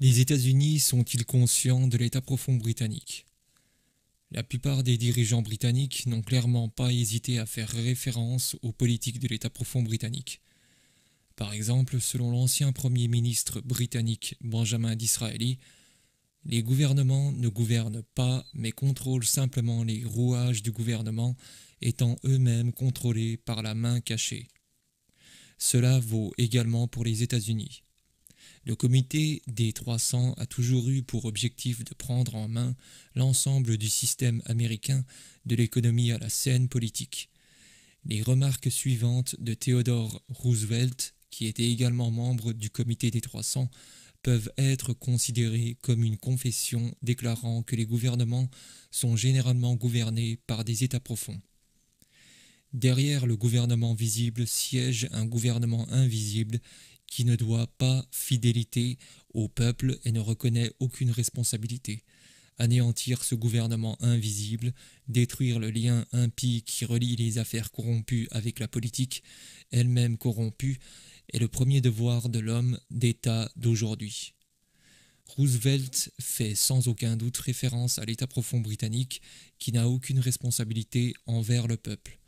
Les États-Unis sont-ils conscients de l'état profond britannique La plupart des dirigeants britanniques n'ont clairement pas hésité à faire référence aux politiques de l'état profond britannique. Par exemple, selon l'ancien Premier ministre britannique Benjamin Disraeli, les gouvernements ne gouvernent pas mais contrôlent simplement les rouages du gouvernement, étant eux-mêmes contrôlés par la main cachée. Cela vaut également pour les États-Unis. Le comité des 300 a toujours eu pour objectif de prendre en main l'ensemble du système américain de l'économie à la scène politique. Les remarques suivantes de Theodore Roosevelt, qui était également membre du comité des 300, peuvent être considérées comme une confession déclarant que les gouvernements sont généralement gouvernés par des États profonds. Derrière le gouvernement visible siège un gouvernement invisible qui ne doit pas fidélité au peuple et ne reconnaît aucune responsabilité. Anéantir ce gouvernement invisible, détruire le lien impie qui relie les affaires corrompues avec la politique, elle-même corrompue, est le premier devoir de l'homme d'État d'aujourd'hui. Roosevelt fait sans aucun doute référence à l'État profond britannique qui n'a aucune responsabilité envers le peuple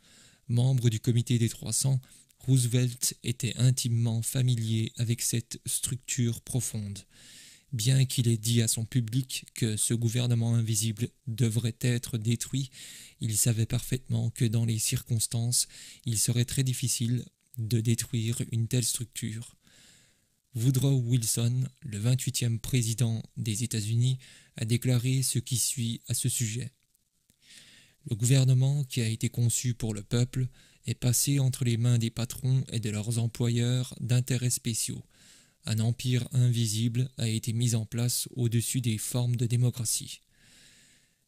membre du comité des 300, Roosevelt était intimement familier avec cette structure profonde, bien qu'il ait dit à son public que ce gouvernement invisible devrait être détruit, il savait parfaitement que dans les circonstances, il serait très difficile de détruire une telle structure. Woodrow Wilson, le 28e président des États-Unis, a déclaré ce qui suit à ce sujet. Le gouvernement qui a été conçu pour le peuple est passé entre les mains des patrons et de leurs employeurs d'intérêts spéciaux. Un empire invisible a été mis en place au-dessus des formes de démocratie.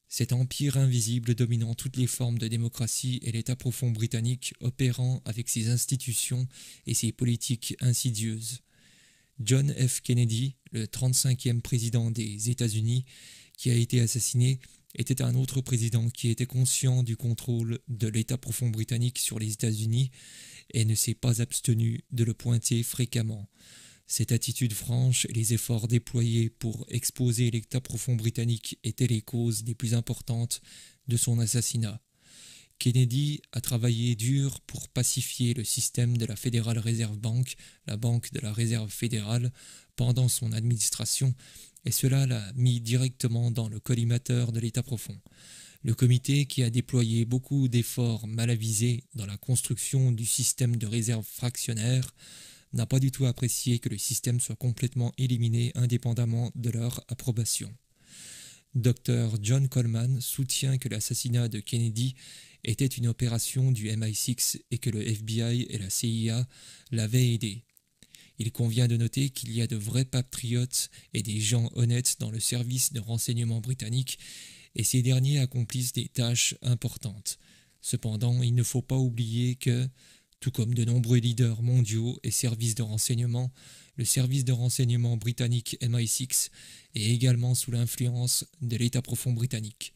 Cet empire invisible dominant toutes les formes de démocratie est l'État profond britannique opérant avec ses institutions et ses politiques insidieuses. John F. Kennedy, le 35e président des États-Unis, qui a été assassiné, était un autre président qui était conscient du contrôle de l'État profond britannique sur les États-Unis et ne s'est pas abstenu de le pointer fréquemment. Cette attitude franche et les efforts déployés pour exposer l'État profond britannique étaient les causes les plus importantes de son assassinat. Kennedy a travaillé dur pour pacifier le système de la Federal Reserve Bank, la banque de la Réserve fédérale, pendant son administration et cela l'a mis directement dans le collimateur de l'état profond. Le comité, qui a déployé beaucoup d'efforts mal avisés dans la construction du système de réserve fractionnaire, n'a pas du tout apprécié que le système soit complètement éliminé indépendamment de leur approbation. Dr John Coleman soutient que l'assassinat de Kennedy était une opération du MI6 et que le FBI et la CIA l'avaient aidé. Il convient de noter qu'il y a de vrais patriotes et des gens honnêtes dans le service de renseignement britannique, et ces derniers accomplissent des tâches importantes. Cependant, il ne faut pas oublier que, tout comme de nombreux leaders mondiaux et services de renseignement, le service de renseignement britannique MI6 est également sous l'influence de l'État profond britannique.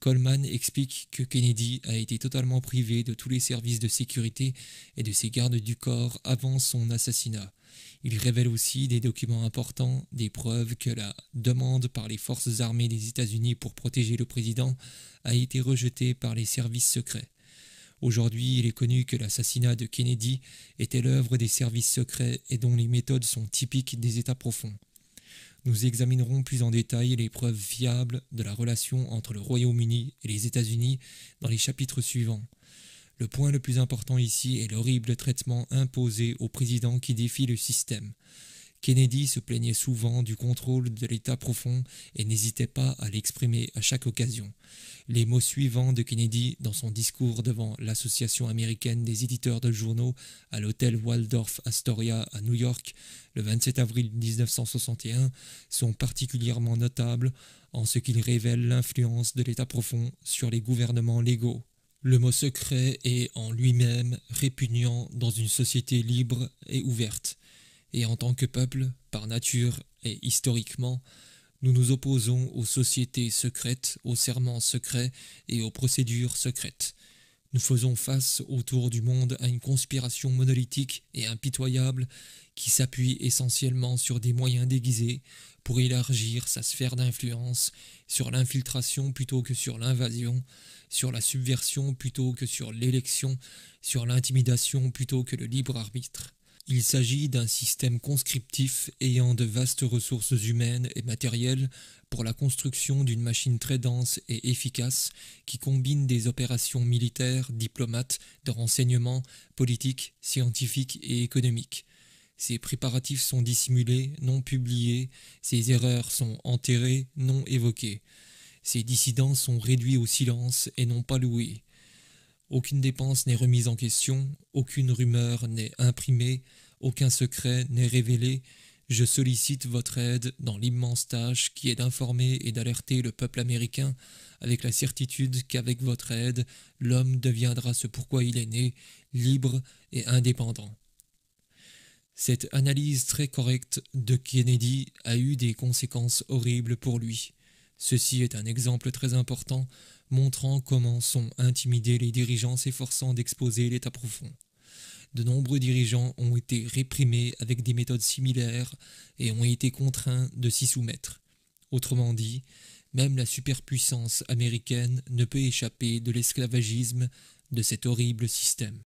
Coleman explique que Kennedy a été totalement privé de tous les services de sécurité et de ses gardes du corps avant son assassinat. Il révèle aussi des documents importants, des preuves que la demande par les forces armées des États-Unis pour protéger le président a été rejetée par les services secrets. Aujourd'hui, il est connu que l'assassinat de Kennedy était l'œuvre des services secrets et dont les méthodes sont typiques des États profonds. Nous examinerons plus en détail les preuves fiables de la relation entre le Royaume-Uni et les États-Unis dans les chapitres suivants. Le point le plus important ici est l'horrible traitement imposé au président qui défie le système. Kennedy se plaignait souvent du contrôle de l'État profond et n'hésitait pas à l'exprimer à chaque occasion. Les mots suivants de Kennedy dans son discours devant l'Association américaine des éditeurs de journaux à l'hôtel Waldorf Astoria à New York le 27 avril 1961 sont particulièrement notables en ce qu'ils révèlent l'influence de l'État profond sur les gouvernements légaux. Le mot secret est en lui-même répugnant dans une société libre et ouverte. Et en tant que peuple, par nature et historiquement, nous nous opposons aux sociétés secrètes, aux serments secrets et aux procédures secrètes. Nous faisons face autour du monde à une conspiration monolithique et impitoyable qui s'appuie essentiellement sur des moyens déguisés pour élargir sa sphère d'influence, sur l'infiltration plutôt que sur l'invasion, sur la subversion plutôt que sur l'élection, sur l'intimidation plutôt que le libre arbitre. Il s'agit d'un système conscriptif ayant de vastes ressources humaines et matérielles pour la construction d'une machine très dense et efficace qui combine des opérations militaires, diplomates, de renseignement, politiques, scientifiques et économiques. Ces préparatifs sont dissimulés, non publiés, ces erreurs sont enterrées, non évoquées. Ces dissidents sont réduits au silence et non pas loués. Aucune dépense n'est remise en question, aucune rumeur n'est imprimée, aucun secret n'est révélé. Je sollicite votre aide dans l'immense tâche qui est d'informer et d'alerter le peuple américain avec la certitude qu'avec votre aide, l'homme deviendra ce pourquoi il est né, libre et indépendant. Cette analyse très correcte de Kennedy a eu des conséquences horribles pour lui. Ceci est un exemple très important montrant comment sont intimidés les dirigeants s'efforçant d'exposer l'état profond. De nombreux dirigeants ont été réprimés avec des méthodes similaires et ont été contraints de s'y soumettre. Autrement dit, même la superpuissance américaine ne peut échapper de l'esclavagisme de cet horrible système.